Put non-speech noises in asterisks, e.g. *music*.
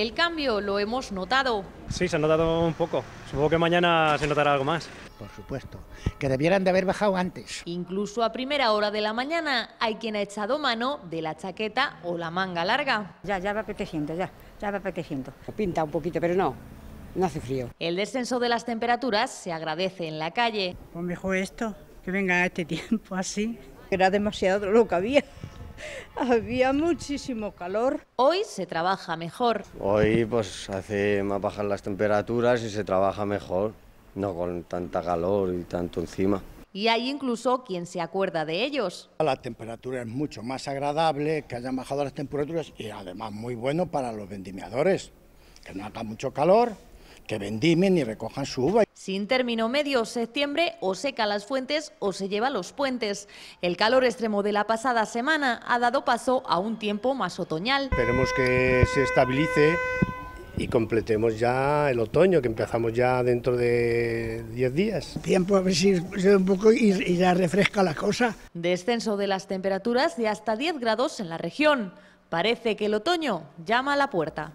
El cambio lo hemos notado. Sí, se ha notado un poco. Supongo que mañana se notará algo más. Por supuesto, que debieran de haber bajado antes. Incluso a primera hora de la mañana hay quien ha echado mano de la chaqueta o la manga larga. Ya, ya va apeteciendo, ya, ya va apeteciendo. Pinta un poquito, pero no, no hace frío. El descenso de las temperaturas se agradece en la calle. Pues mejor esto, que venga este *laughs* tiempo así. Era demasiado lo que había. *laughs* había muchísimo calor. Hoy se trabaja mejor. Hoy pues hace más bajas las temperaturas y se trabaja mejor, no con tanta calor y tanto encima. Y hay incluso quien se acuerda de ellos. La temperatura es mucho más agradable, que hayan bajado las temperaturas y además muy bueno para los vendimiadores, que no haga mucho calor que vendimen y recojan su uva. Sin término medio, septiembre o seca las fuentes o se lleva los puentes. El calor extremo de la pasada semana ha dado paso a un tiempo más otoñal. Esperemos que se estabilice y completemos ya el otoño, que empezamos ya dentro de 10 días. Tiempo a ver si se un poco y, y ya refresca la cosa. Descenso de las temperaturas de hasta 10 grados en la región. Parece que el otoño llama a la puerta.